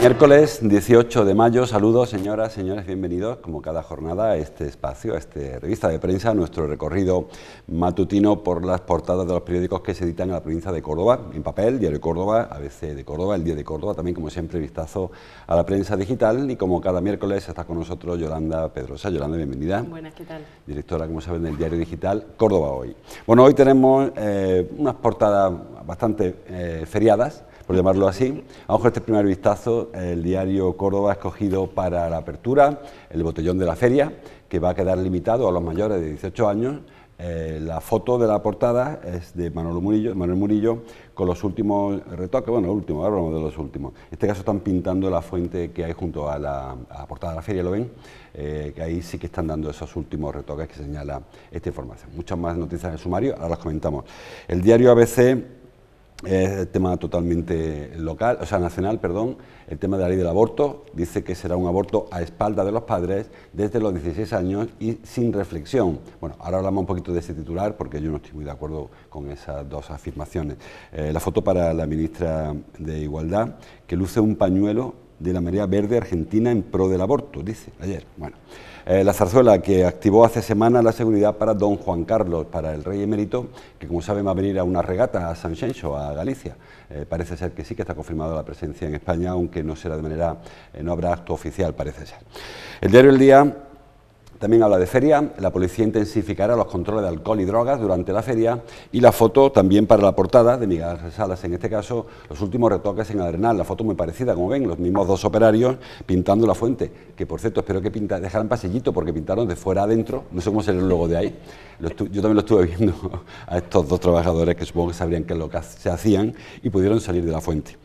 Miércoles 18 de mayo, saludos señoras, señores, bienvenidos como cada jornada a este espacio, a esta revista de prensa, nuestro recorrido matutino por las portadas de los periódicos que se editan en la provincia de Córdoba, en papel, Diario Córdoba, ABC de Córdoba, El Día de Córdoba, también como siempre vistazo a la prensa digital y como cada miércoles está con nosotros Yolanda Pedrosa. Yolanda, bienvenida. Buenas, ¿qué tal? Directora, como saben, del Diario Digital Córdoba Hoy. Bueno, hoy tenemos eh, unas portadas bastante eh, feriadas por llamarlo así. A este primer vistazo, el diario Córdoba ha escogido para la apertura el botellón de la feria, que va a quedar limitado a los mayores de 18 años. Eh, la foto de la portada es de Murillo, Manuel Murillo con los últimos retoques, bueno, último, ahora hablamos de los últimos. En este caso están pintando la fuente que hay junto a la, portada de la feria, ¿lo ven? Eh, que ahí sí que están dando esos últimos retoques que señala esta información. Muchas más noticias en el sumario, ahora las comentamos. El diario ABC es el tema totalmente local, o sea, nacional, perdón, el tema de la ley del aborto, dice que será un aborto a espalda de los padres desde los 16 años y sin reflexión. Bueno, ahora hablamos un poquito de ese titular porque yo no estoy muy de acuerdo con esas dos afirmaciones. Eh, la foto para la ministra de Igualdad, que luce un pañuelo de la María verde argentina en pro del aborto, dice ayer. Bueno. Eh, la zarzuela que activó hace semanas la seguridad para don Juan Carlos, para el rey emérito, que como saben va a venir a una regata a San a Galicia. Eh, parece ser que sí que está confirmada la presencia en España, aunque no será de manera, eh, no habrá acto oficial, parece ser. El diario El Día también habla de feria, la policía intensificará los controles de alcohol y drogas durante la feria y la foto también para la portada de Miguel Salas, en este caso, los últimos retoques en Adrenal, la foto muy parecida, como ven, los mismos dos operarios pintando la fuente, que por cierto espero que pinta, dejaran pasillito porque pintaron de fuera adentro, no sé cómo el logo de ahí, yo también lo estuve viendo a estos dos trabajadores que supongo que sabrían qué es lo que se hacían y pudieron salir de la fuente.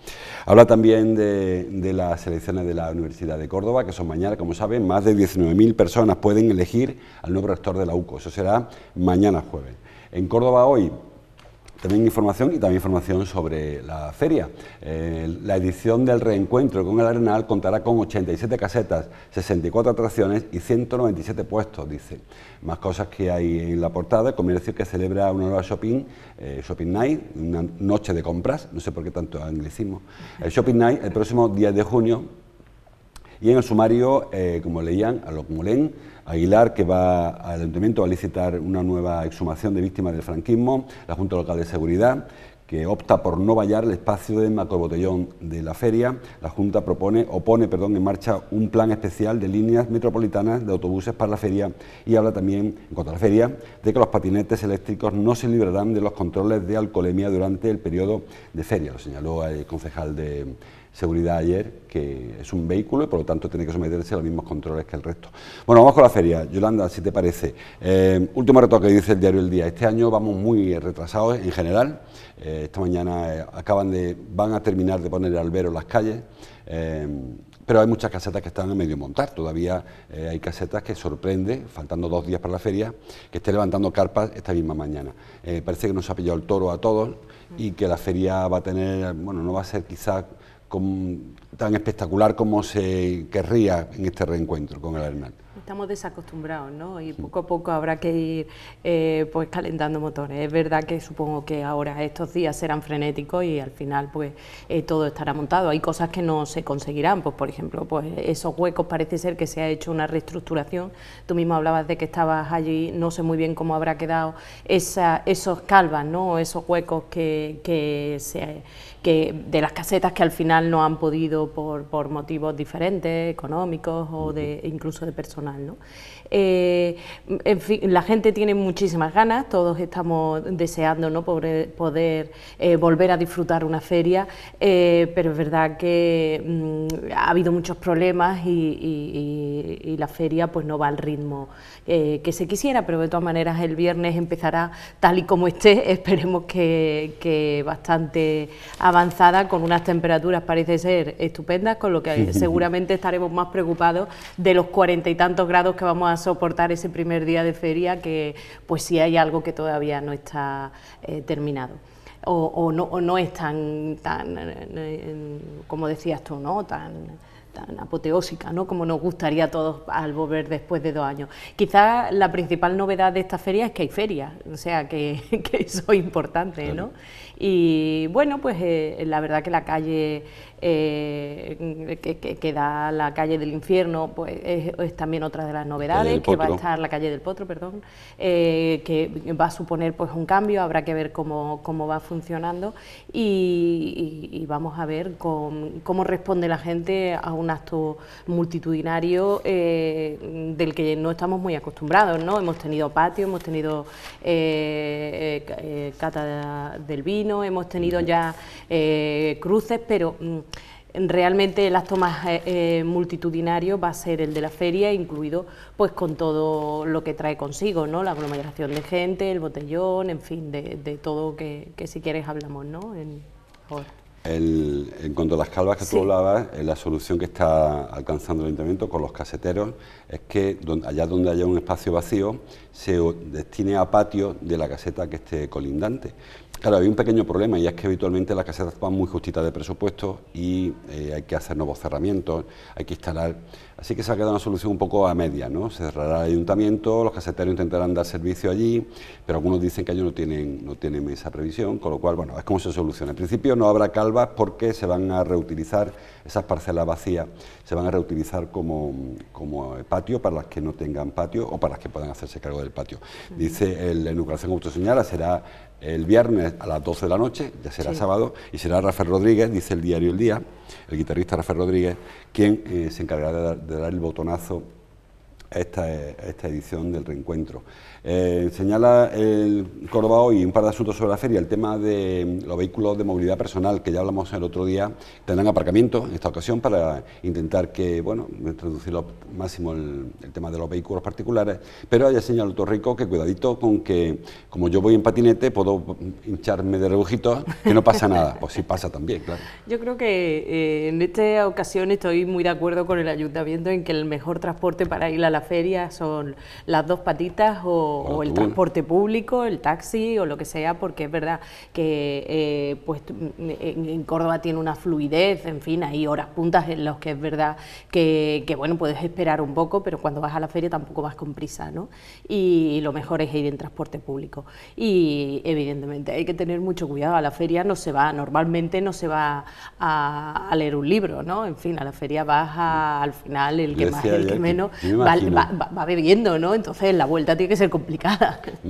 Habla también de las elecciones de la Universidad de Córdoba, que son mañana, como saben, más de 19.000 personas pueden elegir al nuevo rector de la UCO. Eso será mañana jueves. En Córdoba hoy también información y también información sobre la feria. Eh, la edición del reencuentro con el Arenal contará con 87 casetas, 64 atracciones y 197 puestos, dice. Más cosas que hay en la portada, comercio que celebra una nueva shopping, eh, shopping night, una noche de compras, no sé por qué tanto anglicismo. El shopping night el próximo 10 de junio y en el sumario, eh, como leían, a lo como Aguilar, que va al ayuntamiento a licitar una nueva exhumación de víctimas del franquismo, la Junta Local de Seguridad, que opta por no vallar el espacio de macrobotellón de la feria, la Junta propone o pone perdón, en marcha un plan especial de líneas metropolitanas de autobuses para la feria y habla también, en cuanto a la feria, de que los patinetes eléctricos no se librarán de los controles de alcoholemia durante el periodo de feria, lo señaló el concejal de, seguridad ayer, que es un vehículo y por lo tanto tiene que someterse a los mismos controles que el resto. Bueno, vamos con la feria. Yolanda, si te parece. Eh, ...último reto que dice el diario El Día. Este año vamos muy retrasados en general. Eh, esta mañana eh, acaban de, van a terminar de poner el albero en las calles. pero hay muchas casetas que están en medio montar. Todavía hay casetas que sorprende, faltando dos días para la feria, que esté levantando carpas esta misma mañana. parece que nos ha pillado el toro a todos y que la feria va a tener, bueno, no va a ser quizá tan espectacular como se querría en este reencuentro con el Hernán. Estamos desacostumbrados, ¿no? Y poco a poco habrá que ir eh, pues calentando motores. Es verdad que supongo que ahora estos días serán frenéticos y al final pues eh, todo estará montado. Hay cosas que no se conseguirán, pues por ejemplo, pues esos huecos parece ser que se ha hecho una reestructuración. Tú mismo hablabas de que estabas allí, no sé muy bien cómo habrá quedado esa, esos calvas, ¿no? Esos huecos que, que se de las casetas que al final no han podido por, motivos diferentes, económicos o incluso de personal. Eh, en fin, la gente tiene muchísimas ganas, todos estamos deseando poder, eh, volver a disfrutar una feria, eh, pero es verdad que mm, ha habido muchos problemas y, y, la feria pues no va al ritmo. Eh, que se quisiera, pero de todas maneras el viernes empezará tal y como esté, esperemos que, bastante avanzada, con unas temperaturas parece ser estupendas, con lo que seguramente estaremos más preocupados de los cuarenta y tantos grados que vamos a soportar ese primer día de feria, que pues si hay algo que todavía no está eh, terminado. O, no, o, no, es tan, tan, eh, como decías tú, ¿no? tan apoteósica, ¿no? como nos gustaría a todos al volver después de dos años. Quizás la principal novedad de esta feria es que hay ferias... o sea, que, eso es importante, ¿no? Y bueno, pues eh, la verdad que la calle eh, que, da la calle del infierno pues es, también otra de las novedades, que va a estar la calle del Potro, perdón, eh, que va a suponer pues un cambio, habrá que ver cómo, va funcionando y, vamos a ver cómo responde la gente a un acto multitudinario del que no estamos muy acostumbrados, ¿no? Hemos tenido patio, hemos tenido cata del vino, hemos tenido ya eh, cruces, pero mm, realmente el acto más eh, eh, multitudinario va a ser el de la feria, incluido pues con todo lo que trae consigo, ¿no? La aglomeración de gente, el botellón, en fin, de, todo que, si quieres hablamos, ¿no? En, cuanto a las calvas que tú hablabas, la solución que está alcanzando el ayuntamiento con los caseteros es que allá donde haya un espacio vacío se destine a patio de la caseta que esté colindante. Claro, había un pequeño problema y es que habitualmente las casetas van muy justitas de presupuesto y eh, hay que hacer nuevos cerramientos, hay que instalar. Así que se ha quedado una solución un poco a media, ¿no? Se cerrará el ayuntamiento, los caseteros intentarán dar servicio allí, pero algunos dicen que ellos no tienen, esa previsión, con lo cual, bueno, es como se soluciona. En principio no habrá calvas porque se van a reutilizar esas parcelas vacías, se van a reutilizar como, eh, patio para las que no tengan patio o para las que puedan hacerse cargo del patio. Dice el, la enucleación, usted señala, será el viernes a las 12 de la noche, ya será sábado, y será Rafael Rodríguez, dice el diario El Día, el guitarrista Rafael Rodríguez, quien eh, se encargará de dar, el botonazo a esta eh, edición del reencuentro. Eh, señala el Córdoba hoy un par de asuntos sobre la feria, el tema de los vehículos de movilidad personal, que ya hablamos el otro día, tendrán aparcamiento en esta ocasión para intentar que, bueno, introducir lo máximo el, tema de los vehículos particulares, pero ya señalado Torrico que cuidadito con que, como yo voy en patinete, puedo hincharme de rebujitos, que no pasa nada, pues sí pasa también, claro. Yo creo que eh, en esta ocasión estoy muy de acuerdo con el ayuntamiento en que el mejor transporte para ir a la feria son las dos patitas o o, el transporte público, el taxi o lo que sea, porque es verdad que eh, pues, mm, en, Córdoba tiene una fluidez, en fin, hay horas puntas en las que es verdad que, bueno, puedes esperar un poco, pero cuando vas a la feria tampoco vas con prisa, ¿no? Y, lo mejor es ir en transporte público. Y evidentemente hay que tener mucho cuidado, a la feria no se va, normalmente no se va a, leer un libro, ¿no? En fin, a la feria vas al final el que más, el que menos, va, va, bebiendo, ¿no? Entonces la vuelta tiene que ser complicada me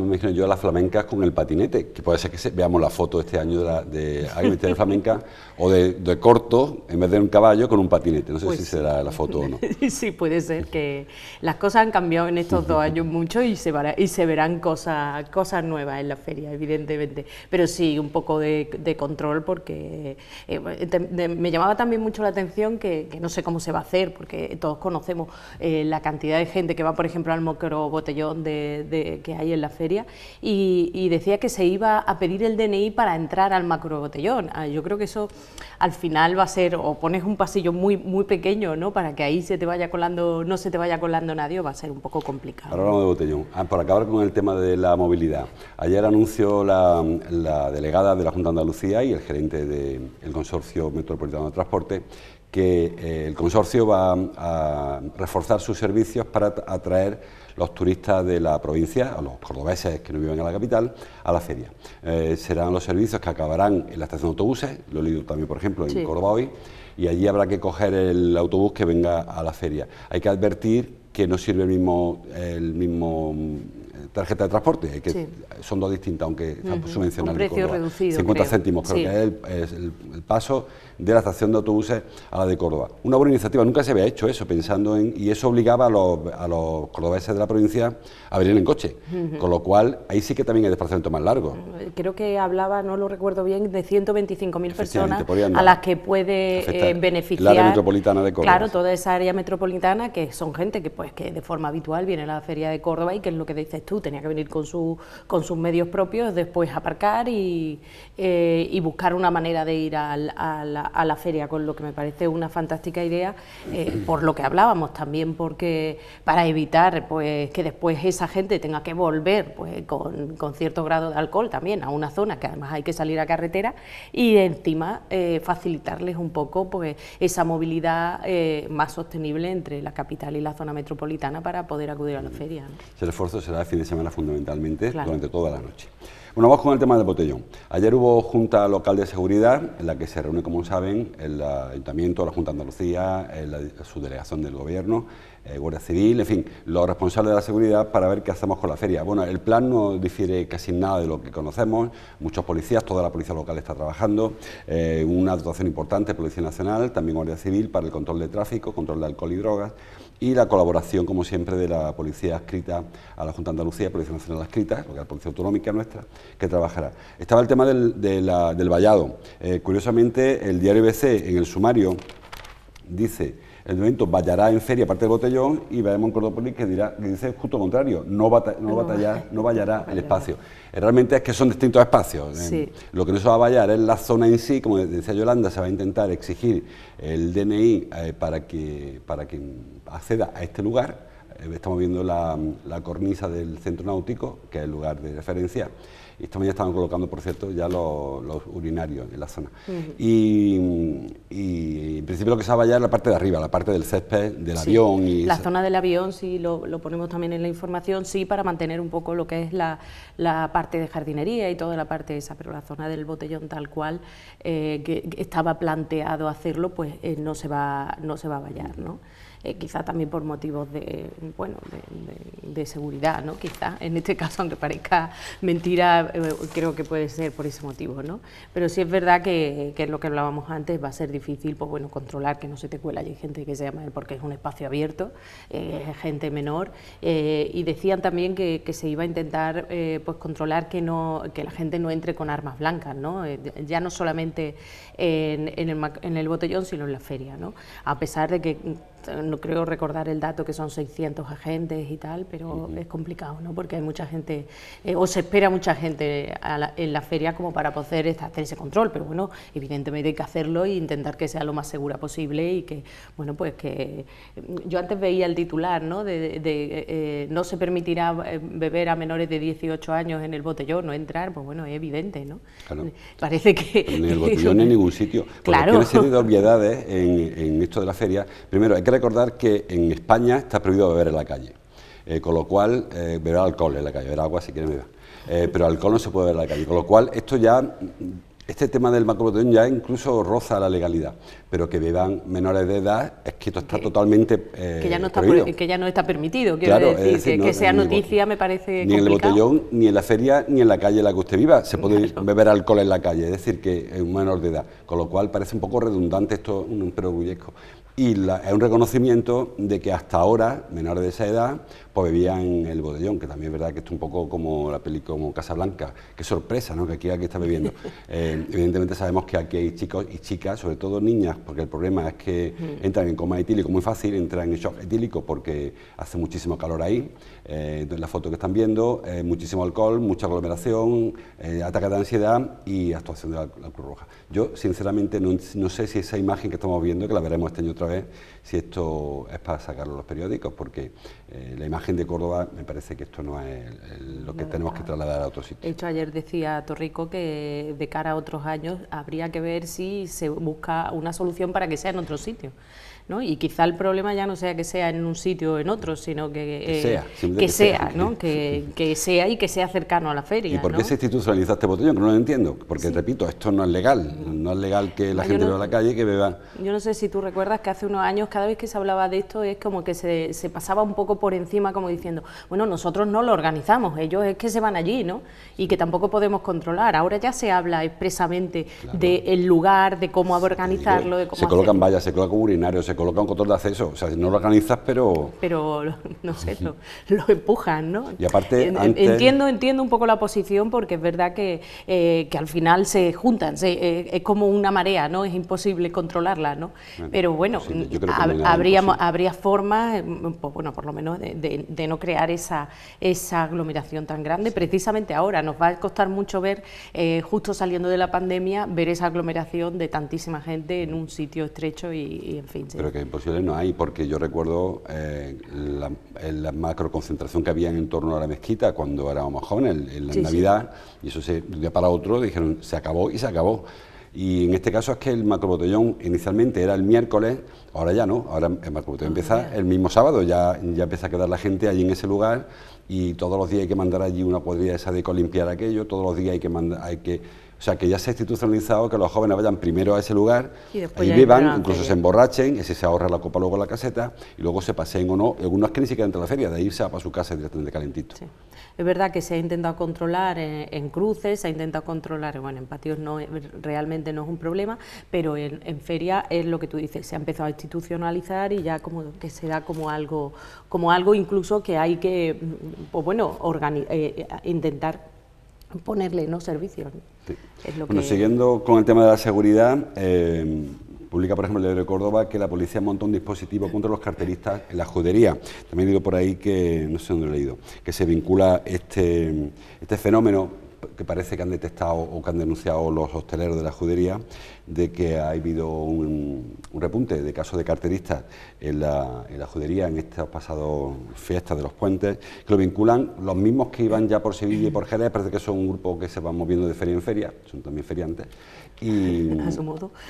imagino yo a las flamencas con el patinete, que puede ser que veamos la foto este año de, la, de flamenca, o de, corto, en vez de un caballo, con un patinete. No sé pues si será la foto o no. sí, puede ser que las cosas han cambiado en estos dos años mucho y se, y se verán cosas, cosas nuevas en la feria, evidentemente. Pero sí, un poco de, control, porque eh, me llamaba también mucho la atención que, no sé cómo se va a hacer, porque todos conocemos eh, la cantidad de gente que va, por ejemplo, al mocro botellón de que, hay en la feria, y, decía que se iba a pedir el DNI para entrar al macrobotellón. Ah, yo creo que eso al final va a ser, o pones un pasillo muy, muy pequeño, ¿no? Para que ahí se te vaya colando, no se te vaya colando nadie, va a ser un poco complicado. Ahora hablamos de botellón. Ah, para acabar con el tema de la movilidad. Ayer anunció la, delegada de la Junta de Andalucía y el gerente del Consorcio Metropolitano de Transporte que eh, el consorcio va a reforzar sus servicios para atraer los turistas de la provincia, a los cordobeses que no viven en la capital, a la feria. Eh, serán los servicios que acabarán en la estación de autobuses, lo he leído también, por ejemplo, en Córdoba hoy, y allí habrá que coger el autobús que venga a la feria. Hay que advertir que no sirve el mismo, el mismo tarjeta de transporte, eh, que son dos distintas, aunque uh -huh. precio reducido, 50 céntimos, creo que es el, paso de la estación de autobuses a la de Córdoba. Una buena iniciativa, nunca se había hecho eso, pensando en... Y eso obligaba a los, a los cordobeses de la provincia a venir en coche, con lo cual ahí sí que también hay desplazamiento más largo. Eh, creo que hablaba, no lo recuerdo bien, de 125.000 personas a las que puede eh, beneficiar... La área metropolitana de Córdoba. Claro, toda esa área metropolitana, que son gente que, pues, que de forma habitual viene a la feria de Córdoba y que es lo que dices tú, tenía que venir con, su, con sus medios propios, después aparcar y, eh, buscar una manera de ir a, la, feria, con lo que me parece una fantástica idea, eh, por lo que hablábamos también, porque para evitar pues, que después esa gente tenga que volver pues, con, cierto grado de alcohol también a una zona que además hay que salir a carretera y encima eh, facilitarles un poco pues, esa movilidad más sostenible entre la capital y la zona metropolitana para poder acudir a la feria. esfuerzo será semana fundamentalmente durante toda la noche. Bueno, vamos con el tema del botellón. Ayer hubo Junta Local de Seguridad, en la que se reúne, como saben, el Ayuntamiento, la Junta de Andalucía, su delegación del Gobierno, eh, Guardia Civil, en fin, los responsables de la seguridad para ver qué hacemos con la feria. Bueno, el plan no difiere casi nada de lo que conocemos, muchos policías, toda la policía local está trabajando, eh, una dotación importante, Policía Nacional, también Guardia Civil, para el control de tráfico, control de alcohol y drogas y la colaboración, como siempre, de la Policía Escrita... a la Junta de Andalucía, Policía Nacional Escrita... lo que es la Policía Autonómica nuestra, que trabajará. Estaba el tema del, vallado. Eh, curiosamente, el diario BC, en el sumario, dice el evento vallará en feria aparte del botellón y veremos en Cordópolis que, dirá, que dice justo lo contrario, no, vayará no vallará el espacio. Eh, realmente es que son distintos espacios. Eh, lo que no se va a vallar es la zona en sí, como decía Yolanda, se va a intentar exigir el DNI eh, para, que, para acceda a este lugar. Estamos viendo la cornisa del centro náutico, que es el lugar de referencia. Esta ya estaban colocando, por cierto, ya los, urinarios en la zona. y, en principio lo que se va a es la parte de arriba, la parte del césped, del avión. Y la zona del avión, sí, lo, ponemos también en la información, sí, para mantener un poco lo que es la, la, parte de jardinería y toda la parte esa, pero la zona del botellón tal cual eh, que, estaba planteado hacerlo, pues eh, no, se va, no se va a vallar, ¿no? Eh, quizá también por motivos de, bueno, de, seguridad, ¿no? Quizá, en este caso, aunque parezca mentira, eh, creo que puede ser por ese motivo, ¿no? Pero sí es verdad que, que es lo que hablábamos antes, va a ser difícil, pues bueno, controlar que no se te cuela. hay gente que se llama porque es un espacio abierto, eh, gente menor, y decían también que, que, se iba a intentar, pues controlar que no, que la gente no entre con armas blancas, ¿no? ya no solamente en, el, en el botellón, sino en la feria, ¿no? A pesar de que no creo recordar el dato que son 600 agentes y tal, pero es complicado, ¿no? Porque hay mucha gente, eh, o se espera mucha gente en la feria como para poder hacer ese control, pero bueno, evidentemente hay que hacerlo e intentar que sea lo más segura posible y que, bueno, pues que mm, yo antes veía el titular, ¿no? De, eh, no se permitirá eh, beber a menores de 18 años en el botellón, no entrar, pues bueno, es evidente, ¿no? Parece que... ...en el botellón ni en ningún sitio. Porque claro. tiene serie de obviedades en, en esto de la feria. Primero, hay que recordar que en España está prohibido beber en la calle, eh, con lo cual eh, beber alcohol en la calle, beber agua si quieren beber, eh, pero alcohol no se puede beber en la calle, con lo cual esto ya, este tema del macrobotellón ya incluso roza la legalidad pero que beban menores de edad, es que esto está totalmente eh, que, ya no está permitido, que, sea noticia me parece Ni en el botellón, ni en la feria, ni en la calle en la que usted viva se puede beber alcohol en la calle, es decir, que es un menor de edad, con lo cual parece un poco redundante esto, un perogullezco. Y es un reconocimiento de que hasta ahora, menores de esa edad, pues bebían el botellón, que también es verdad que esto es un poco como la película como Blanca... Qué sorpresa, ¿no? Que aquí, que está bebiendo. Eh, evidentemente sabemos que aquí hay chicos y chicas, sobre todo niñas porque el problema es que entran en coma etílico muy fácil, entran en shock etílico porque hace muchísimo calor ahí, eh, ...en la foto que están viendo, eh, muchísimo alcohol, mucha aglomeración, eh, ataque de ansiedad y actuación de la, la Roja. Yo, sinceramente, no, no, sé si esa imagen que estamos viendo, que la veremos este año otra vez, si esto es para sacarlo a los periódicos, porque eh, la imagen de Córdoba me parece que esto no es lo que tenemos que trasladar a otro sitio. De hecho, ayer decía Torrico que de cara a otros años habría que ver si se busca una solución para que sea en otro sitio. Y quizá el problema ya no sea que sea en un sitio o en otro, sino que, eh, sea, que, sea, Que, sea y que sea cercano a la feria. ¿Y por qué se institucionaliza este botellón? Que no lo entiendo, porque repito, esto no es legal, no es legal que la gente no, a la calle y que beba... Yo no sé si tú recuerdas que hace unos años cada vez que se hablaba de esto es como que se, pasaba un poco por encima como diciendo, bueno, nosotros no lo organizamos, ellos es que se van allí, ¿no? Y que tampoco podemos controlar. Ahora ya se habla expresamente del lugar, de cómo organizarlo, de cómo... Se colocan vallas, se colocan urinarios, coloca un control de acceso. O sea, no lo organizas, pero... Pero, no sé, lo, empujan, ¿no? Y aparte... Entiendo, entiendo un poco la posición porque es verdad que, eh, que al final se juntan, eh, es como una marea, ¿no? Es imposible controlarla, ¿no? pero pues bueno, habría, forma, formas, mm, pues bueno, por lo menos de, de, no crear esa, esa aglomeración tan grande. Precisamente ahora nos va a costar mucho ver, eh, justo saliendo de la pandemia, ver esa aglomeración de tantísima gente en mm. un sitio estrecho y, en fin que imposible no hay, porque yo recuerdo eh, la, macro macroconcentración que había en torno a la mezquita cuando éramos jóvenes, en la Navidad, y eso se, de para otro dijeron, se acabó y se acabó. Y en este caso es que el macrobotellón inicialmente era el miércoles, ahora ya no, ahora el macrobotellón ah, empieza el mismo sábado, ya, ya empieza a quedar la gente allí en ese lugar y todos los días hay que mandar allí una cuadrilla esa de colimpiar limpiar aquello, todos los días hay que hay que o sea, que ya se ha institucionalizado que los jóvenes vayan primero a ese lugar, y ahí vivan, incluso se emborrachen, ese se ahorra la copa luego en la caseta, y luego se paseen o no, algunos que ni siquiera entran a la feria, de irse a para su casa directamente calentito. Es verdad que se ha intentado controlar en, cruces, se ha intentado controlar, bueno, en patios no, eh, realmente no es un problema, pero en, feria es lo que tú dices, se ha empezado a institucionalizar y ya como que se da como algo, como algo incluso que hay que, mm, pues bueno, eh, eh, intentar ponerle ¿no? servicios. siguiendo con el tema de la seguridad, eh, publica, por ejemplo, el recordaba de Córdoba que la policía montó un dispositivo contra los carteristas en la judería. También he por ahí que, no sé dónde lo he leído, que se vincula este, este fenómeno que parece que han detectado o que han denunciado los hosteleros de la judería de que ha habido un, repunte de casos de carteristas en la, judería en estas pasadas fiestas de los puentes, que lo vinculan los mismos que iban ya por Sevilla y por Jerez, parece que son un grupo que se van moviendo de feria en feria, son también feriantes, y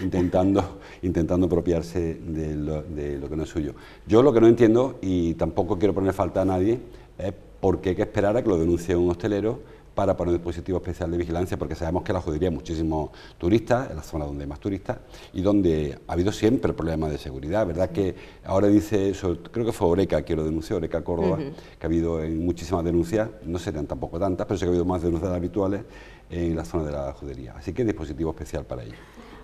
Intentando, intentando apropiarse de lo, de lo que no es suyo. Yo lo que no entiendo, y tampoco quiero poner falta a nadie, es por qué hay que esperar a que lo denuncie un hostelero para poner un dispositivo especial de vigilancia, porque sabemos que la hay muchísimos turistas, en la zona donde hay más turistas, y donde ha habido siempre problemas de seguridad, ¿verdad? Que ahora dice, eso... creo que fue Oreca quiero denunciar, Oreca Córdoba, que ha habido muchísimas denuncias, no serían tampoco tantas, pero sí que ha habido más denuncias habituales en la zona de la judería. Así que dispositivo especial para ello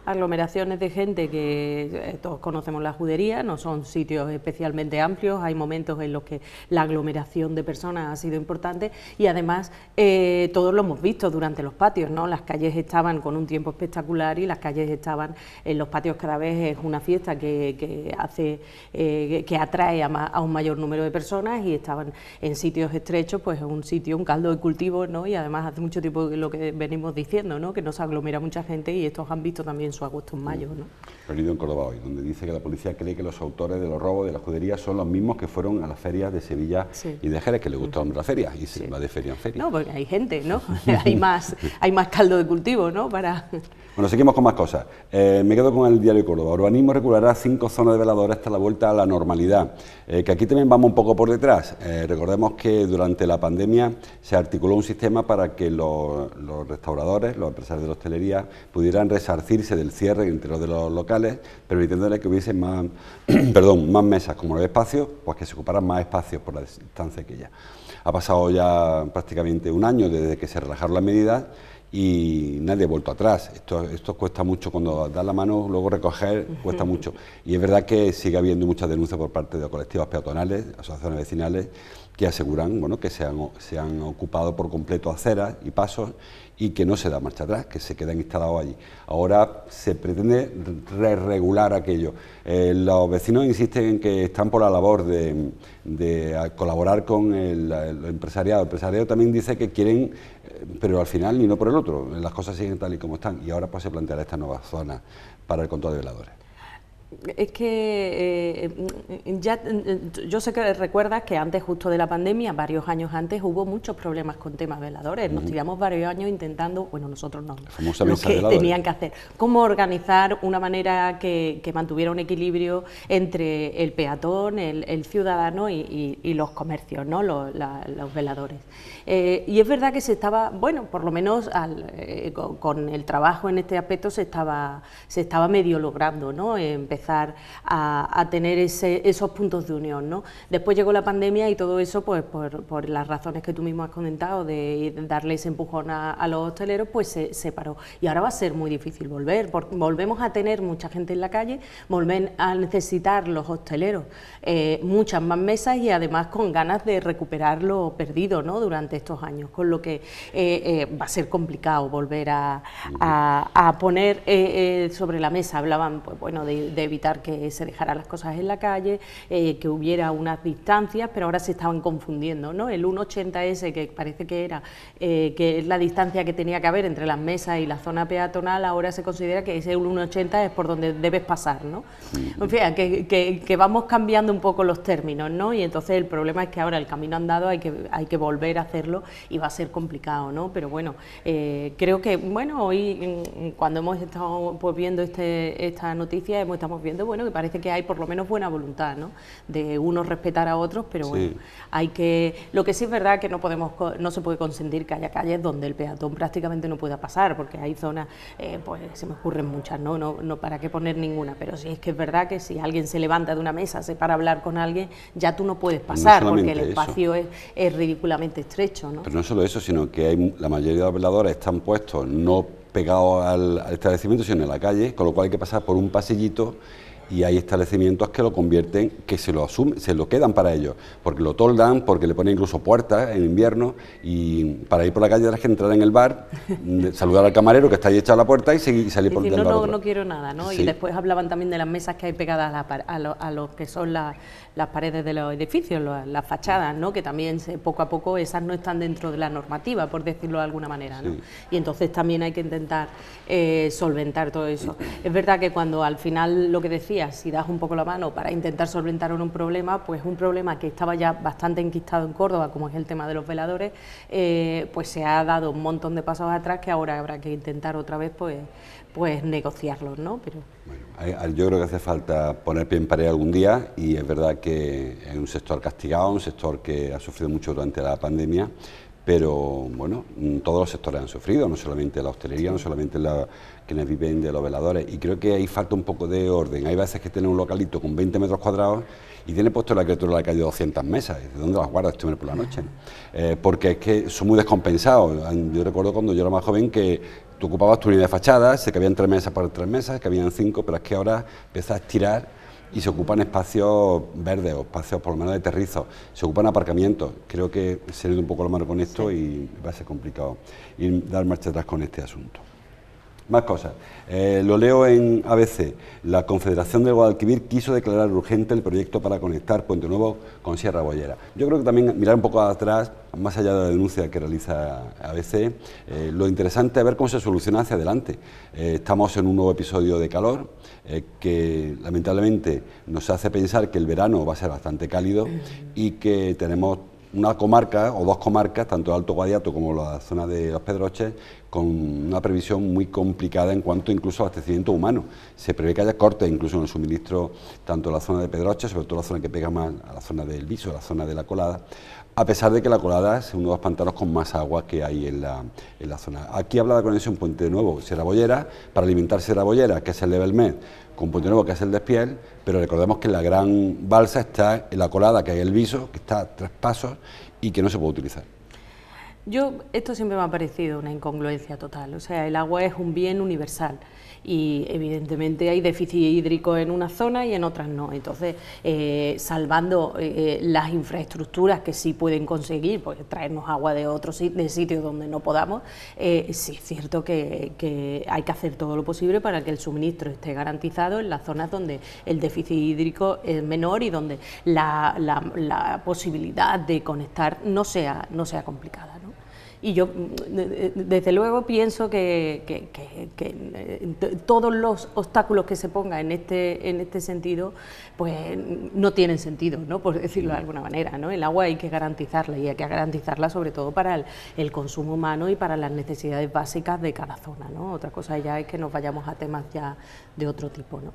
aglomeraciones de gente que eh, todos conocemos la judería, no son sitios especialmente amplios, hay momentos en los que la aglomeración de personas ha sido importante y además eh, todos lo hemos visto durante los patios, ¿no? las calles estaban con un tiempo espectacular y las calles estaban en los patios cada vez es una fiesta que, hace eh, que atrae a, un mayor número de personas y estaban en sitios estrechos, pues es un sitio, un caldo de cultivo ¿no? y además hace mucho tiempo lo que venimos diciendo, ¿no? que no se aglomera mucha gente y estos han visto también en su agosto en mayo, ¿no? reunido en Córdoba hoy, donde dice que la policía cree que los autores de los robos de la judería son los mismos que fueron a las ferias de Sevilla y de Jerez, que le gustaron mm. las ferias, y se va de feria en feria. No, porque hay gente, ¿no? hay, más, hay más caldo de cultivo, ¿no? Para... Bueno, seguimos con más cosas. Eh, me quedo con el diario Córdoba. Urbanismo regulará cinco zonas de velador hasta la vuelta a la normalidad, eh, que aquí también vamos un poco por detrás. Eh, recordemos que durante la pandemia se articuló un sistema para que los, restauradores, los empresarios de la hostelería, pudieran resarcirse del cierre entre los de los locales pero permitiéndole que hubiese más, perdón, más mesas como los espacios, pues que se ocuparan más espacios por la distancia que ya. Ha pasado ya prácticamente un año desde que se relajaron las medidas y nadie ha vuelto atrás. Esto, esto cuesta mucho cuando das la mano, luego recoger cuesta mucho. Y es verdad que sigue habiendo muchas denuncias por parte de colectivas peatonales, asociaciones vecinales que aseguran que se han, ocupado por completo aceras y pasos y que no se da marcha atrás, que se quedan instalados allí. Ahora se pretende re regular aquello. Eh, los vecinos insisten en que están por la labor de, colaborar con el, empresariado. El empresariado también dice que quieren, eh, pero al final ni no por el otro, las cosas siguen tal y como están. Y ahora pues se planteará esta nueva zona para el control de veladores es que eh, ya yo sé que recuerdas que antes justo de la pandemia, varios años antes, hubo muchos problemas con temas veladores. Nos llevamos tiramos varios años intentando, bueno, nosotros no, lo que tenían que hacer, cómo organizar una manera que, mantuviera un equilibrio entre el peatón, el, ciudadano y, los comercios, ¿no? los, veladores. Eh, y es verdad que se estaba, bueno, por lo menos eh, con, el trabajo en este aspecto se estaba, se estaba medio logrando, ¿no? Empezar a, tener esos puntos de unión. ¿no? Después llegó la pandemia y todo eso, pues por, las razones que tú mismo has comentado, de darle ese empujón a, los hosteleros, pues se, separó. paró. Y ahora va a ser muy difícil volver, porque volvemos a tener mucha gente en la calle, volven a necesitar los hosteleros eh, muchas más mesas y además con ganas de recuperar lo perdido ¿no? durante estos años, con lo que eh, eh, va a ser complicado volver a, poner sobre la mesa. Hablaban pues, bueno, de evitar que se dejaran las cosas en la calle, eh, que hubiera unas distancias, pero ahora se estaban confundiendo, ¿no? El 1,80S, que parece que era eh, que es la distancia que tenía que haber entre las mesas y la zona peatonal, ahora se considera que ese 1,80 es por donde debes pasar, ¿no? O sea, que, vamos cambiando un poco los términos, ¿no? Y entonces el problema es que ahora el camino andado hay que, hay que volver a hacerlo y va a ser complicado, ¿no? Pero bueno, eh, creo que, bueno, hoy mm, cuando hemos estado pues, viendo este, esta noticia, hemos, estamos viendo, bueno, que parece que hay por lo menos buena voluntad, ¿no? De unos respetar a otros, pero bueno, hay que... Lo que sí es verdad que no, podemos, no se puede consentir que haya calles donde el peatón prácticamente no pueda pasar, porque hay zonas, eh, pues se me ocurren muchas, ¿no? ¿no? No para qué poner ninguna, pero sí es que es verdad que si alguien se levanta de una mesa, se para hablar con alguien, ya tú no puedes pasar, porque el espacio es, ridículamente estrecho, ¿no? Pero no solo eso, sino que hay, la mayoría de los habladores están puestos no pegado al, establecimiento, sino en la calle, con lo cual hay que pasar por un pasillito y hay establecimientos que lo convierten, que se lo asumen, se lo quedan para ellos, porque lo toldan, porque le ponen incluso puertas en invierno y para ir por la calle tienes que entrar en el bar, saludar al camarero que está ahí echado a la puerta y, seguir, salir por dentro no, No, quiero nada, ¿no? Y después hablaban también de las mesas que hay pegadas a, a, lo, que son las paredes de los edificios, las, fachadas, ¿no? Que también poco a poco esas no están dentro de la normativa, por decirlo de alguna manera, ¿no? Y entonces también hay que intentar eh, solventar todo eso. Es verdad que cuando al final lo que decía si das un poco la mano para intentar solventar un problema, pues un problema que estaba ya bastante enquistado en Córdoba, como es el tema de los veladores, eh, pues se ha dado un montón de pasos atrás que ahora habrá que intentar otra vez pues, pues negociarlos, ¿no? Pero... Bueno, yo creo que hace falta poner pie en pared algún día y es verdad que es un sector castigado, un sector que ha sufrido mucho durante la pandemia, pero bueno, todos los sectores han sufrido, no solamente la hostelería, no solamente la, quienes viven de los veladores. Y creo que ahí falta un poco de orden. Hay veces que tiene un localito con 20 metros cuadrados y tiene puesto la criatura de la calle 200 mesas. ¿De dónde las guardas tú por la noche? Eh, porque es que son muy descompensados. Yo recuerdo cuando yo era más joven que tú ocupabas tu unidad de fachada, se cabían tres mesas para tres mesas, que habían cinco, pero es que ahora empiezas a estirar y se ocupan espacios verdes o espacios por lo menos de terrizo, se ocupan aparcamientos. Creo que se ha ido un poco lo malo con esto y va a ser complicado ir, dar marcha atrás con este asunto. Más cosas. Eh, lo leo en ABC. La Confederación del Guadalquivir quiso declarar urgente el proyecto para conectar Puente Nuevo con Sierra Bollera. Yo creo que también mirar un poco atrás, más allá de la denuncia que realiza ABC, eh, lo interesante es ver cómo se soluciona hacia adelante. Eh, estamos en un nuevo episodio de calor que lamentablemente nos hace pensar que el verano va a ser bastante cálido y que tenemos una comarca o dos comarcas, tanto el Alto Guadiato como la zona de los Pedroches, con una previsión muy complicada en cuanto incluso al abastecimiento humano. Se prevé que haya cortes incluso en el suministro, tanto en la zona de Pedroches, sobre todo la zona que pega más a la zona del Viso, a la zona de la Colada, a pesar de que la colada es uno de los pantanos con más agua que hay en la, zona. Aquí habla de la conexión Puente Nuevo, Sierra Bollera, para alimentar la Bollera, que es el level med, con Puente Nuevo, que es el despiel, pero recordemos que la gran balsa está en la colada, que hay el viso, que está a tres pasos y que no se puede utilizar. Yo, esto siempre me ha parecido una incongruencia total, o sea, el agua es un bien universal y evidentemente hay déficit hídrico en una zona y en otras no. Entonces, eh, salvando eh, eh, las infraestructuras que sí pueden conseguir, pues traernos agua de otros de sitios donde no podamos, sí es cierto que, hay que hacer todo lo posible para que el suministro esté garantizado en las zonas donde el déficit hídrico es menor y donde la, la posibilidad de conectar no sea, no sea complicada. Y yo, mm, desde luego, pienso que, eh, todos los obstáculos que se pongan en este, en este sentido, pues no tienen sentido, ¿no? por decirlo de mm. alguna manera. ¿no? El agua hay que garantizarla y hay que garantizarla sobre todo para el, consumo humano y para las necesidades básicas de cada zona. ¿no? Otra cosa ya es que nos vayamos a temas ya de otro tipo. ¿no?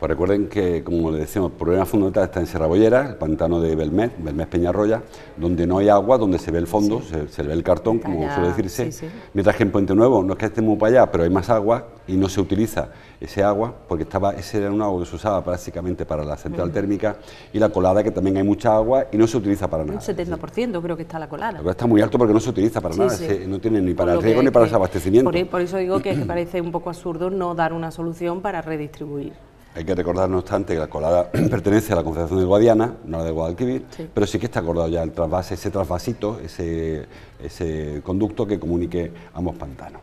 Pues recuerden que, como les decimos, el problema fundamental está en Serrabollera, el pantano de Belmez, Belmez Peñarroya, donde no hay agua, donde se ve el fondo, se ve el cartón como suele decirse. Mientras que en Puente Nuevo no es que estemos para allá, pero hay más agua y no se utiliza ese agua porque estaba ese era un agua que se usaba prácticamente para la central térmica y la colada que también hay mucha agua y no se utiliza para nada. Un 70% creo que está la colada. Pero está muy alto porque no se utiliza para nada, no tiene ni para el riego ni para el abastecimiento. E, por, eso digo que, que parece un poco absurdo no dar una solución para redistribuir. Hay que recordar, no obstante, que la colada pertenece a la Confederación de Guadiana, no a la de Guadalquivir, pero sí que está acordado ya el trasvase, ese trasvasito, ese, conducto que comunique ambos pantanos.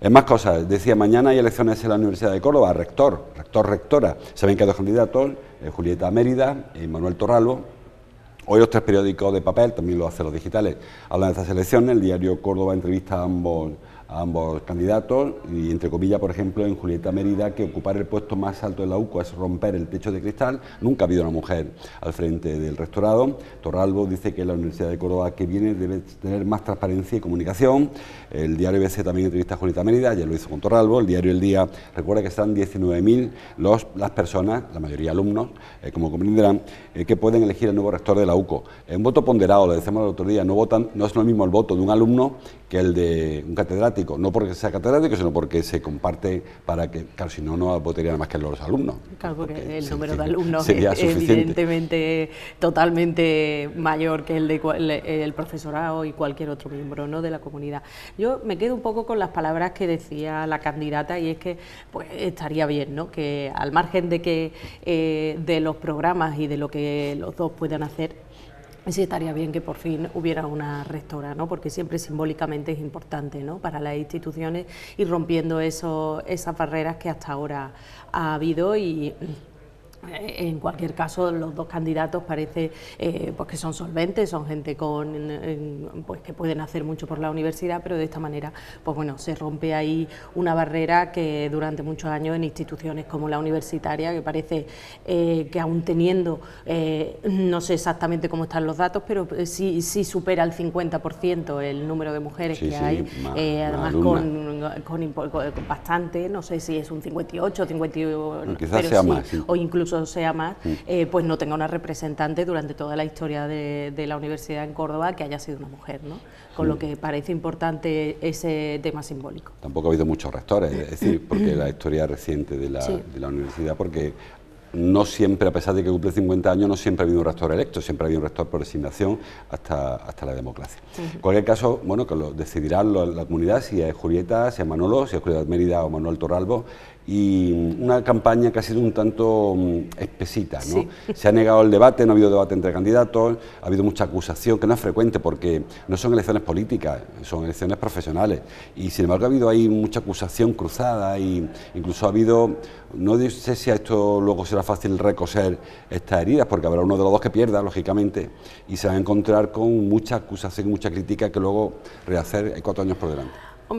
Es más cosas, decía, mañana hay elecciones en la Universidad de Córdoba, rector, rector, rectora. Saben que hay dos candidatos, eh, Julieta Mérida y Manuel Torralbo. Hoy los tres periódicos de papel, también lo hacen los digitales, hablan de estas elecciones. El diario Córdoba entrevista a ambos a ambos candidatos y entre comillas, por ejemplo, en Julieta Mérida, que ocupar el puesto más alto de la UCO es romper el techo de cristal. Nunca ha habido una mujer al frente del rectorado. Torralbo dice que la Universidad de Córdoba que viene debe tener más transparencia y comunicación. El diario BC también entrevista a Julieta Mérida, ya lo hizo con Torralbo. El diario El Día recuerda que están 19.000 las personas, la mayoría alumnos, eh, como comprenderán, eh, que pueden elegir el nuevo rector de la UCO. Es un voto ponderado, lo decíamos el otro día, no, votan, no es lo mismo el voto de un alumno que el de un catedrático no porque sea catedrático, sino porque se comparte para que, claro, si no, no votaría más que los alumnos. Claro, porque, el número de alumnos es evidentemente totalmente mayor que el de profesorado y cualquier otro miembro ¿no? de la comunidad. Yo me quedo un poco con las palabras que decía la candidata y es que pues estaría bien, ¿no? Que al margen de que eh, de los programas y de lo que los dos puedan hacer, sí estaría bien que por fin hubiera una rectora, ¿no? porque siempre simbólicamente es importante ¿no? para las instituciones ir rompiendo eso, esas barreras que hasta ahora ha habido y eh, en cualquier caso, los dos candidatos parece eh, pues que son solventes, son gente con, pues que pueden hacer mucho por la universidad, pero de esta manera, pues bueno, se rompe ahí una barrera que durante muchos años en instituciones como la universitaria, que parece eh, que aún teniendo, no sé exactamente cómo están los datos, pero sí, sí supera el 50% el número de mujeres que hay, además con, con, bastante, no sé si es un 58, 58, quizás sea o incluso sea más, mm. eh, pues no tenga una representante durante toda la historia de, la universidad en Córdoba que haya sido una mujer, ¿no? Con lo que parece importante ese tema simbólico. Tampoco ha habido muchos rectores, es decir, porque la historia reciente de la, universidad, porque no siempre, a pesar de que cumple 50 años, no siempre ha habido un rector electo, siempre ha habido un rector por designación hasta, la democracia. En cualquier caso, bueno, que lo decidirán la, comunidad, si es Julieta, si es Manolo, si es Julieta Mérida o Manuel Torralbo, y una campaña que ha sido un tanto mm, espesita. ¿no? Se ha negado el debate, no ha habido debate entre candidatos, ha habido mucha acusación, que no es frecuente porque no son elecciones políticas, son elecciones profesionales. Y sin embargo ha habido ahí mucha acusación cruzada y incluso ha habido, no sé si a esto luego será fácil recoser estas heridas, porque habrá uno de los dos que pierda, lógicamente, y se va a encontrar con mucha acusación y mucha crítica que luego rehacer cuatro años por delante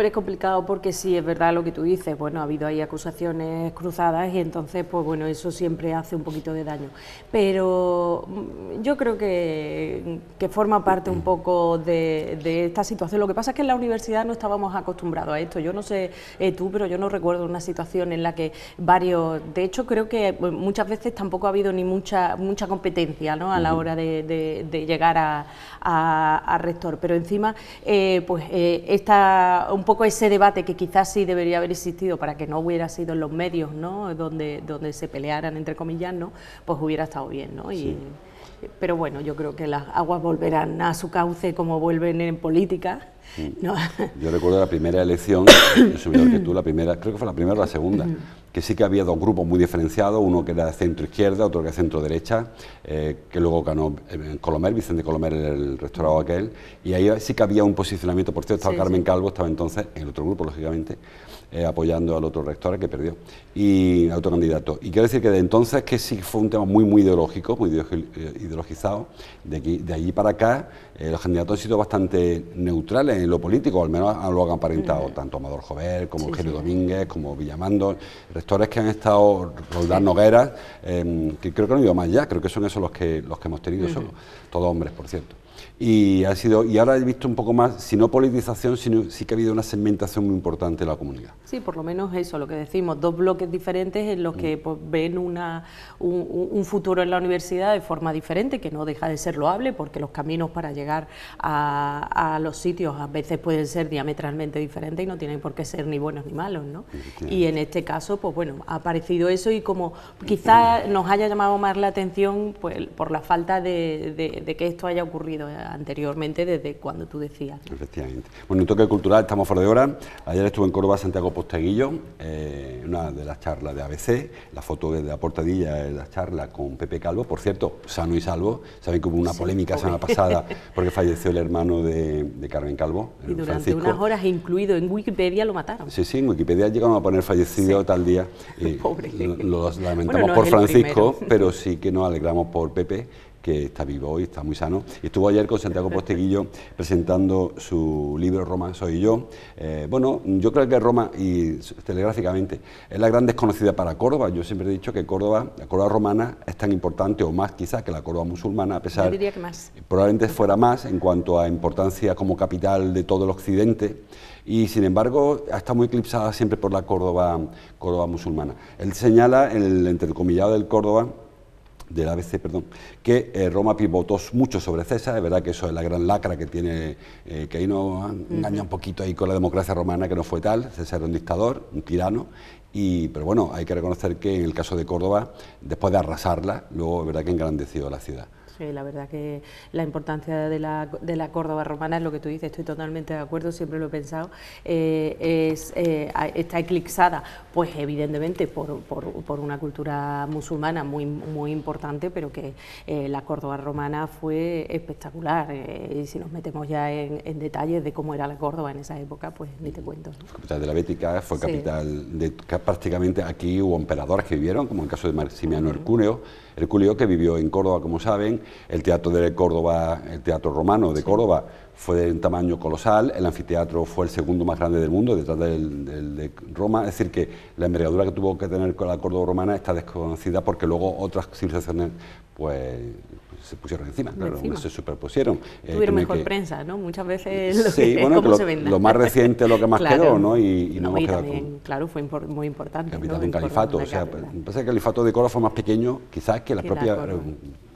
es complicado porque si es verdad lo que tú dices, bueno, ha habido ahí acusaciones cruzadas y entonces, pues bueno, eso siempre hace un poquito de daño. Pero mm, yo creo que, que forma parte un poco de, esta situación. Lo que pasa es que en la universidad no estábamos acostumbrados a esto. Yo no sé eh, tú, pero yo no recuerdo una situación en la que varios, de hecho creo que eh, muchas veces tampoco ha habido ni mucha, mucha competencia a la hora de, de, llegar a, rector. Pero encima, eh, pues está esta poco ese debate que quizás sí debería haber existido para que no hubiera sido en los medios, ¿no? Donde, donde se pelearan, entre comillas, ¿no? Pues hubiera estado bien, ¿no? Y, Pero bueno, yo creo que las aguas volverán a su cauce como vuelven en política. Mm. ¿no? Yo recuerdo la primera elección, yo que tú, la primera, creo que fue la primera o la segunda, que sí que había dos grupos muy diferenciados, uno que era centro izquierda, otro que era centro derecha, eh, que luego ganó eh, Colomer, Vicente Colomer el restaurado aquel, y ahí sí que había un posicionamiento, por cierto, estaba Carmen Calvo, estaba entonces en el otro grupo, lógicamente. Eh, apoyando al otro rector que perdió, y autocandidato. Y quiero decir que de entonces que sí fue un tema muy, muy ideológico, muy eh, ideologizado. De, de allí para acá, eh, los candidatos han sido bastante neutrales en lo político, al menos lo han aparentado, tanto Amador Jover como Eugenio Domínguez, como Villamando, rectores que han estado, Roldán Noguera, em, que creo que no han ido más allá, creo que son esos los que, los que hemos tenido, todos hombres, por cierto y ha sido y ahora he visto un poco más, si no politización, sino sí que ha habido una segmentación muy importante en la comunidad. Sí, por lo menos eso, lo que decimos, dos bloques diferentes en los que mm. pues, ven una, un, futuro en la universidad de forma diferente, que no deja de ser loable, porque los caminos para llegar a, los sitios a veces pueden ser diametralmente diferentes y no tienen por qué ser ni buenos ni malos, ¿no? Y en este caso, pues bueno, ha aparecido eso y como mm. quizás nos haya llamado más la atención pues, por la falta de, de que esto haya ocurrido eh, anteriormente desde cuando tú decías. Efectivamente. Bueno, en Toque Cultural estamos fuera de hora. Ayer estuve en Córdoba Santiago Posteguillo, eh, una de las charlas de ABC, la foto de la portadilla de la charla con Pepe Calvo, por cierto, sano y salvo. Saben que hubo una polémica la semana pasada porque falleció el hermano de, Carmen Calvo. Y durante unas horas incluido en Wikipedia lo mataron. Sí, sí, en Wikipedia llegamos a poner fallecido tal día. pobre. Lo, lamentamos por Francisco, pero sí que nos alegramos por Pepe que está vivo hoy, está muy sano. Y estuvo ayer con Santiago Posteguillo presentando su libro Roma Soy Yo. Eh, bueno, yo creo que Roma, y telegráficamente, es la gran desconocida para Córdoba. Yo siempre he dicho que Córdoba, la Córdoba romana, es tan importante o más quizás que la Córdoba musulmana, a pesar. Yo que más. Probablemente fuera más en cuanto a importancia como capital de todo el occidente y sin embargo está muy eclipsada siempre por la Córdoba, Córdoba musulmana. Él señala en el entrecomillado del Córdoba la ABC, perdón, que eh, Roma pivotó mucho sobre César, es verdad que eso es la gran lacra que tiene, que ahí nos engaña un poquito ahí con la democracia romana, que no fue tal, César era un dictador, un tirano, y, pero bueno, hay que reconocer que en el caso de Córdoba, después de arrasarla, luego es verdad que engrandeció la ciudad. Sí, La verdad que la importancia de la, de la Córdoba romana es lo que tú dices, estoy totalmente de acuerdo, siempre lo he pensado, eh, es, eh, está eclipsada, pues evidentemente por, por, por, una cultura musulmana muy, muy importante, pero que eh, la Córdoba romana fue espectacular. y si nos metemos ya en, detalles de cómo era la Córdoba en esa época, pues ni te cuento. Capital de la Bética, fue capital de prácticamente aquí hubo emperadores que vivieron, como el caso de Maximiano uh Herculeo, Herculeo que vivió en Córdoba, como saben, el Teatro de Córdoba, el Teatro Romano de Córdoba, fue de un tamaño colosal, el anfiteatro fue el segundo más grande del mundo, detrás del, de Roma, es decir, que la envergadura que tuvo que tener con la Córdoba romana está desconocida porque luego otras civilizaciones pues se pusieron encima, claro, se superpusieron. Eh, Tuvieron mejor prensa, ¿no? Muchas veces lo, más reciente lo que más quedó, ¿no? Y, no, Claro, fue muy importante. Capital califato, o sea, el califato de Córdoba fue más pequeño quizás que la propia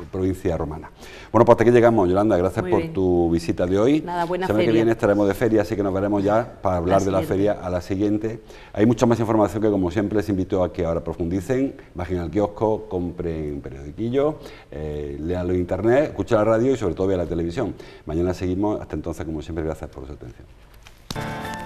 provincia romana. Bueno, pues hasta aquí llegamos, Yolanda. Gracias por tu visita de hoy. Nada, buena Semana que viene estaremos de feria, así que nos veremos ya para hablar de la feria a la siguiente. Hay mucha más información que, como siempre, les invito a que ahora profundicen, bajen al kiosco, compren periodiquillos, eh, leanlo en internet, escuchen la radio y, sobre todo, vean la televisión. Mañana seguimos. Hasta entonces, como siempre, gracias por su atención.